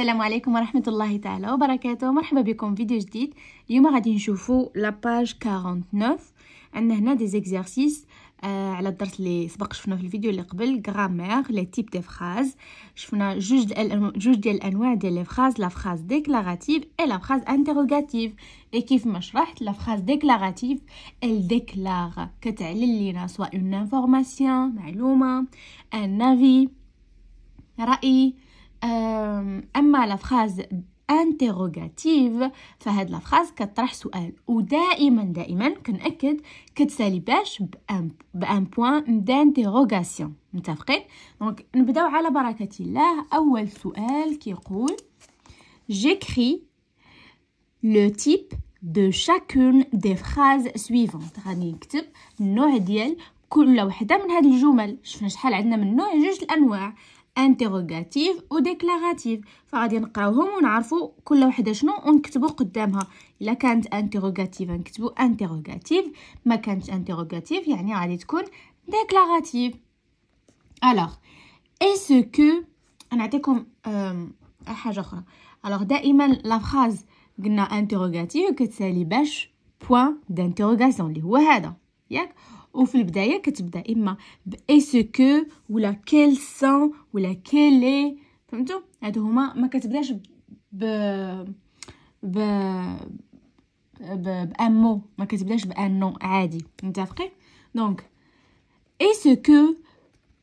السلام عليكم ورحمة الله تعالى وبركاته مرحبا بكم فيديو جديد اليوم غادي نشوفو لاباج 49 عندنا هنا دي زيكزارسيس آه على الدرس اللي سبق شفنا في الفيديو اللي قبل غرامير لي تيب دي فراز شفنا جوج ديال جوج ديال الانواع ديال لي فراز لا فراز ديكلاراتيف اي لا فراز انتروغاتيف اي كيف ما شرحت لا فراز ديكلاراتيف ال ديكلار كتعلن لينا سواء اون انفورماسيون معلومه ان افي راي اما لافخاز انتروغاتيف فهاد لافخاز كطرح سؤال ودائما دائما كنأكد كتسالي باش بان بان بوان دانتيروغاسيون متفقين دونك نبداو على بركه الله اول سؤال كيقول جيكري لو تيب دو شاكون دي phrases suivantes غادي نكتب النوع ديال كل وحده من هاد الجمل شفنا شحال عندنا من نوع جوج الانواع انتيروغاتيف ديكلاراتيف فغادي نقراوهم ونعرفوا كل وحده شنو ونكتبوا قدامها الا كانت انتيروغاتيف نكتبوا انتيروغاتيف ما كانتش انتيروغاتيف يعني غادي تكون ديكلاغاتيف الوغ اي سو كو نعطيكم حاجه اخرى الوغ دائما لا فراز قلنا انتيروغاتيف كتسالي باش بوين دانتيروغاسيون اللي هو هذا ياك وفي البدايه كتبدا اما qu'est-ce ولا كيل سان ولا كيلي فهمتوا هادو هما ما كتبداش ب ب un مو ما كتبداش عادي « est-ce que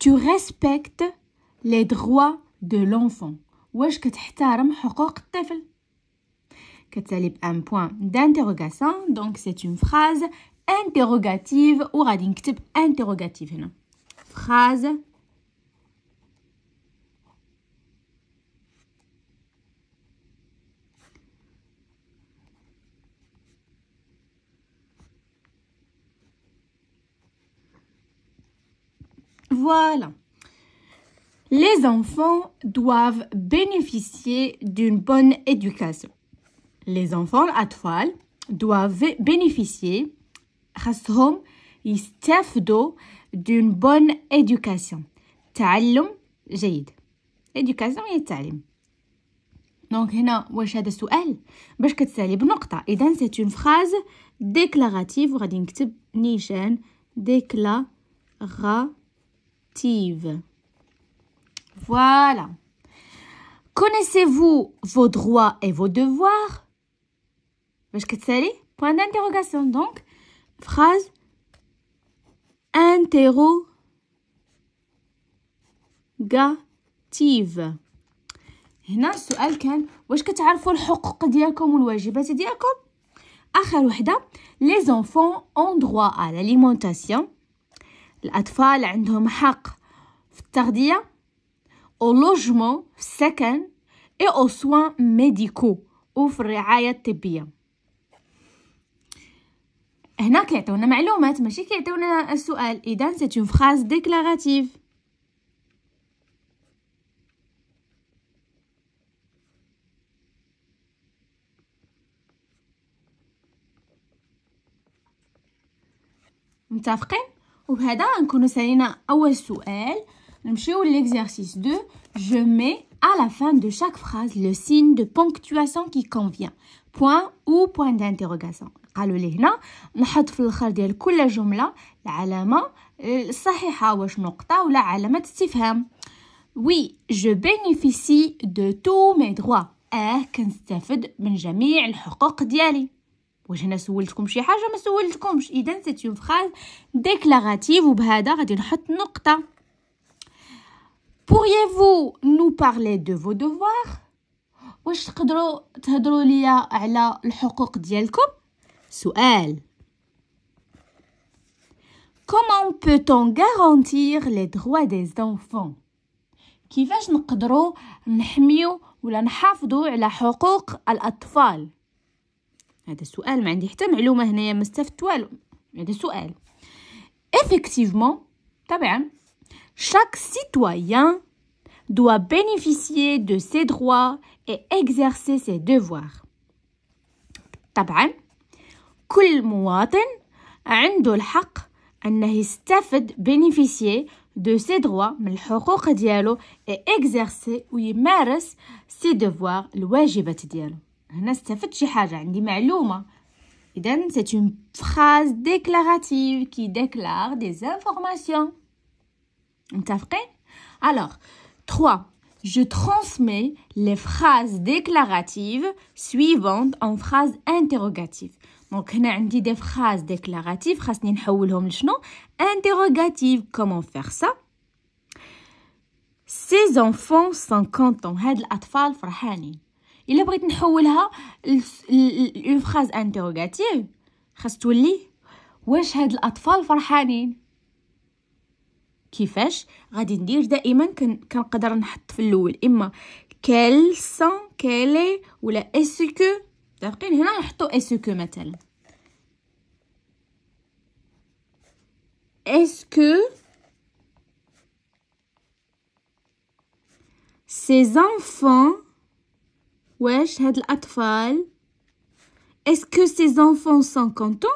tu respectes les droits de l'enfant واش كتحترم حقوق الطفل كتسالي un point d'interrogation donc c'est une phrase interrogative ou نكتب interrogative hein. phrase Voilà. Les enfants doivent bénéficier d'une bonne éducation. Les enfants à toile doivent bénéficier quand eux, ils se font d'où d'une bonne éducation, t'élèvement, j'ai dit éducation et t'élèvement. Donc, hélas, voici la question. Je peux te saler. Point. Et donc, c'est une phrase déclarative. Vous allez écrire nîmes déclarative. Voilà. Connaissez-vous vos droits et vos devoirs? Je peux te saler. Point d'interrogation. Donc phrase interrogative هنا السؤال كان واش كتعرفوا الحقوق ديالكم والواجبات ديالكم اخر وحده لي زونفون اون دووا على ليمونتاسيون الاطفال عندهم حق في التغذيه او لوجمون في السكن اي او سوان ميديكو وفي الرعايه الطبيه هنا كيعطيونا معلومات ماشي كيعطيونا السؤال اذا سيت اون فراز ديكلاراتيف متفقين وبهذا نكونو سالينا اول سؤال نمشيو ليكزارسيس 2 جو مي à la fin de chaque phrase le signe de ponctuation qui convient point ou point d'interrogation قالوا لي هنا نحط في الاخر ديال كل جمله العلامه آه، الصحيحه واش نقطه ولا علامه استفهام وي جو بينيفيسي دو تو مي دروا اه كنستافد من جميع الحقوق ديالي واش انا سولتكم شي حاجه ما سولتكمش اذا سيت اون فراز ديكلاراتيف وبهذا غادي نحط نقطه pourriez-vous nous parler de vos devoirs واش تقدروا تهضروا ليا على الحقوق ديالكم سؤال Comment peut-on garantir les droits des enfants كيفاش نقدروا نحميو ولا نحافظوا على حقوق الأطفال هذا السؤال ما عندي Effectivement طبعا chaque citoyen doit bénéficier de ses droits et exercer ses devoirs. طبعا كل مواطن عنده الحق أنه يستفد بنفيسيي دو سي ses من الحقوق ديالو ويمارس سي دوفوار الواجبات alors 3 Je transmets les phrases déclaratives suivantes en phrases interrogatives. دونك هنا عندي دي فراز ديكلاراتيف خاصني نحولهم لشنو انتيروغاتيف كومون فيغ سا سي زونفون سون كونتون هاد الاطفال فرحانين الا بغيت نحولها لون فراز انتيروغاتيف خاص تولي واش هاد الاطفال فرحانين كيفاش غادي ندير دائما كنقدر نحط في الاول اما كيل سون كيلي ولا اسكو متفقين هنا نحطو اسكو مثلا اسكو سي زانفون واش هاد الاطفال اسكو سي زانفون سون كونتون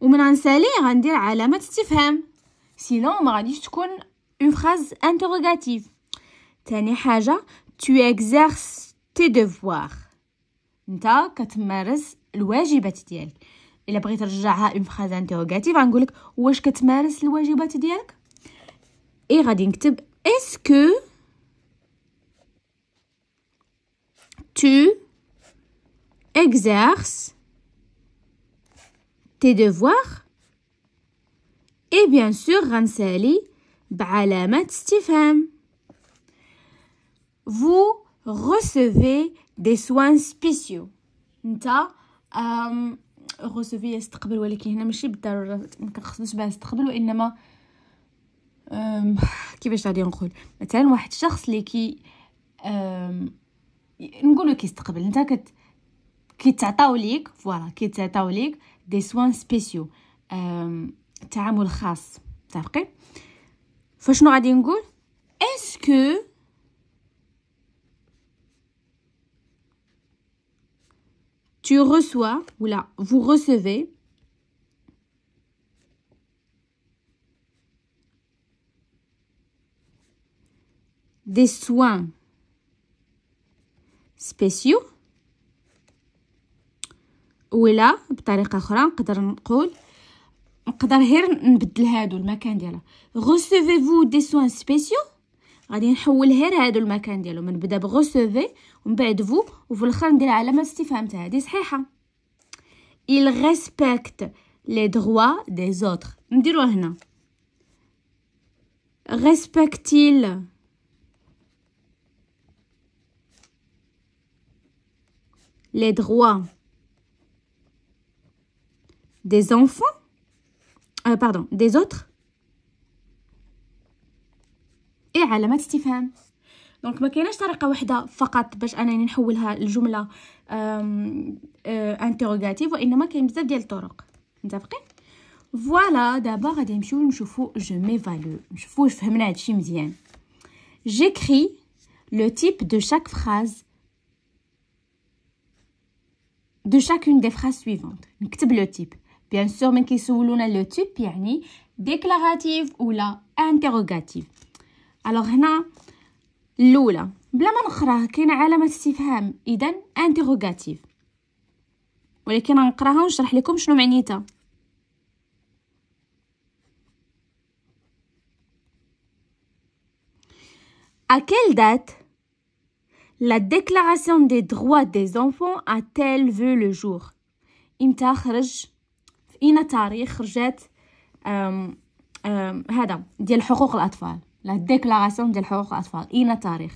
ومن غنسالي غندير علامه استفهام سينو ما غاديش تكون اون فراز انتروغاتيف تاني حاجة تو اكزارس تي دوفواغ نتا كتمارس الواجبات ديالك الا بغيت نرجعها اون فراز انتروغاتيف غنقولك واش كتمارس الواجبات ديالك اي غادي نكتب اسكو تو اكزارس تي دوفواغ اي بيان سور غنسالي بعلامة استفهام vous recevez des soins spéciaux نتا euh, recevez استقبل ولكن هنا ماشي بالضروره ما كنقصدوش بها استقبل وانما كيفاش غادي نقول مثلا واحد الشخص اللي كي نقولوا كيستقبل نتا كت كيتعطاو ليك فوالا كيتعطاو ليك دي سوان سبيسيو تعامل خاص صافي فشنو غادي نقول اسكو Tu reçois, ou là, vous recevez. Des soins spéciaux. là بطريقه اخرى نقدر نقول نقدر غير نبدل هادو المكان ديالها recevez-vous des soins spéciaux غادي نحول غير هادو المكان ديالو من بدا بغوسوفي ومن بعد فو وفي الاخر ندير علامه استفهام تاع هادي صحيحه il respecte les droits des autres نديروها هنا respecte-t-il les droits des enfants euh, pardon des autres اي علامات استفهام دونك ما كايناش طريقه واحده فقط باش انني نحولها لجمله انتروغاتيف آه، وانما كاين بزاف ديال الطرق متفقين فوالا دابا غادي نمشيو نشوفو جو مي فالو نشوفو واش فهمنا هادشي مزيان جيكري لو تيب دو شاك فراز دو شاكون دي فراز سويفونت نكتب لو تيب بيان سور من كيسولونا لو تيب يعني ديكلاراتيف ولا انتروغاتيف الوغ هنا الاولى بلا ما نقراه كاينه علامه استفهام اذا انتيغوغاتيف ولكن غنقراها ونشرح لكم شنو معنيتها ا كيل دات لا ديكلاراسيون دي دووا دي زونفون ا تيل فو لو le امتى خرج في اين تاريخ خرجت هذا ديال حقوق الاطفال la Déclaration des droits Atfal, ina tarikh.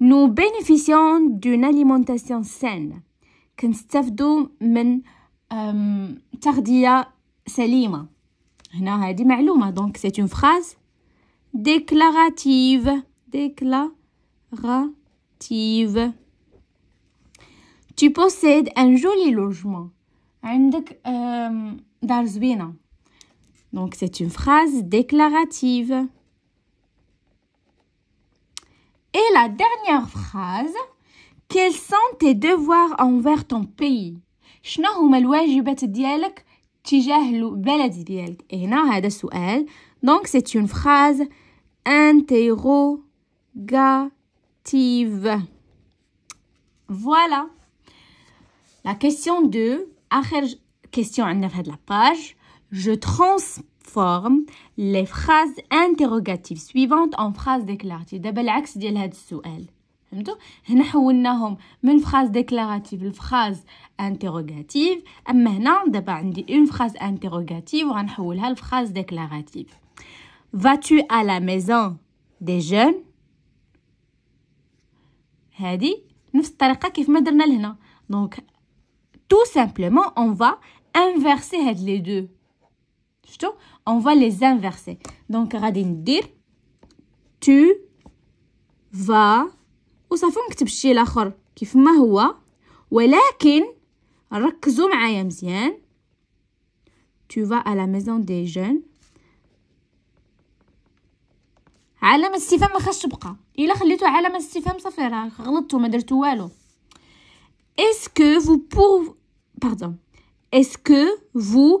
Nous bénéficions d'une alimentation saine. men euh, tardia Salima سليمة هنا هذه معلومة دونك c'est une phrase déclarative déclarative tu possèdes un joli logement euh, donc c'est une phrase déclarative et la dernière phrase, quels sont tes devoirs envers ton pays شنو هما الواجبات ديالك تجاه ديالك c'est interrogative voilà la question 2 اخر question عندنا في la page je transmets forme les phrases interrogatives suivantes en phrases déclaratives. D'abord, l'axe de la question. Nous avons une phrase déclarative, une phrase interrogative. Et maintenant, d'abord, une phrase interrogative, on va la phrase déclarative. Vas-tu à la maison des jeunes هادي نفس الطريقة كيف ما درنا لهنا Donc, tout simplement, on va inverser هاد les deux. شفتوا اون فا لي inverser دونك غادي ندير تو فا وصافي نكتب الشيء الاخر كيف ما هو ولكن ركزوا معايا مزيان تو فا ا لا ميزون دي جون علامة استفهام ما خاصش تبقى الا خليتو علامة استفهام صافي راه غلطتو ما درتو والو est-ce que vous pour pardon est-ce que vous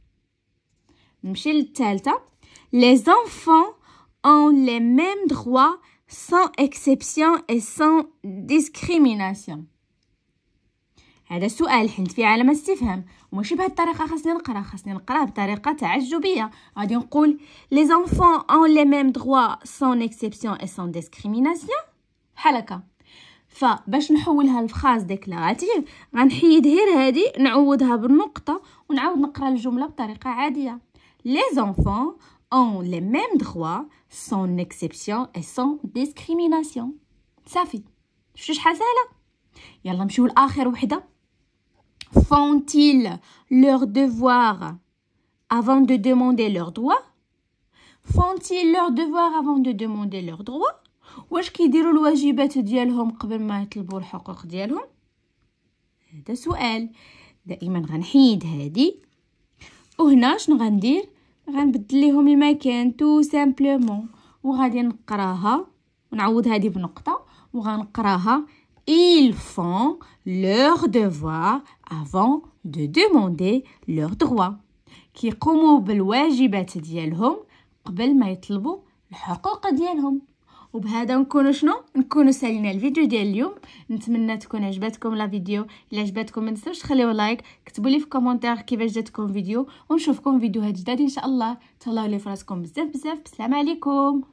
نمشي للثالثه les enfants ont les mêmes droits sans exception et sans discrimination هذا سؤال حيت فيه علامه استفهام وماشي بهذه الطريقه خاصني نقرا خاصني نقرا بطريقه تعجبيه غادي نقول les enfants ont les mêmes droits sans exception et sans discrimination بحال هكا فباش نحولها لفراز ديكلاراتيف غنحيد غير هذه نعوضها بالنقطه ونعاود نقرا الجمله بطريقه عاديه les enfants ont les mêmes droits sans exception et sans discrimination صافي شفتوا شحال سهله يلا نمشيو لاخر وحده font-ils leur devoir avant de demander leurs droits font-ils leur devoir avant de demander leurs droits واش كيديروا الواجبات ديالهم قبل ما يطلبوا الحقوق ديالهم هذا سؤال دائما غنحيد هذه وهنا شنو غندير غنبدل ليهم المكان تو سامبلومون وغادي نقراها ونعوض هذه بنقطه وغنقراها Ils font leur devoir avant de demander leur droit كيقوموا بالواجبات ديالهم قبل ما يطلبوا الحقوق ديالهم وبهذا نكون شنو نكونوا سالينا الفيديو ديال اليوم نتمنى تكون عجبتكم لا فيديو الا عجبتكم ما تنساوش تخليو لايك كتبوا لي في كومونتير كيفاش جاتكم فيديو ونشوفكم فيديوهات جداد ان شاء الله تهلاو لي فراسكم بزاف بزاف بسلام عليكم